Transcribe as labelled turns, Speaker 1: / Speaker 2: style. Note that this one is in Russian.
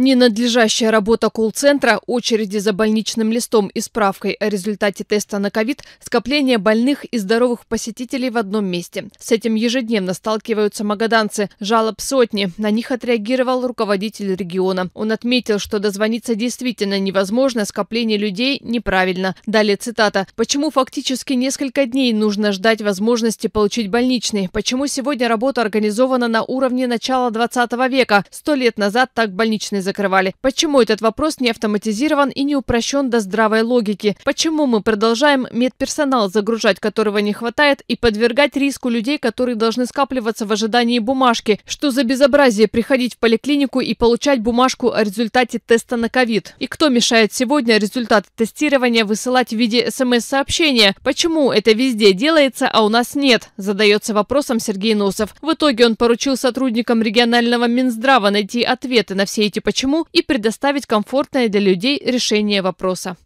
Speaker 1: Ненадлежащая работа колл-центра, очереди за больничным листом и справкой о результате теста на ковид, скопление больных и здоровых посетителей в одном месте. С этим ежедневно сталкиваются магаданцы. Жалоб сотни. На них отреагировал руководитель региона. Он отметил, что дозвониться действительно невозможно, скопление людей неправильно. Далее цитата. «Почему фактически несколько дней нужно ждать возможности получить больничный? Почему сегодня работа организована на уровне начала 20 века? Сто лет назад так больничный закрывали? Почему этот вопрос не автоматизирован и не упрощен до здравой логики? Почему мы продолжаем медперсонал загружать, которого не хватает, и подвергать риску людей, которые должны скапливаться в ожидании бумажки? Что за безобразие приходить в поликлинику и получать бумажку о результате теста на ковид? И кто мешает сегодня результат тестирования высылать в виде смс-сообщения? Почему это везде делается, а у нас нет? Задается вопросом Сергей Носов. В итоге он поручил сотрудникам регионального Минздрава найти ответы на все эти почему и предоставить комфортное для людей решение вопроса.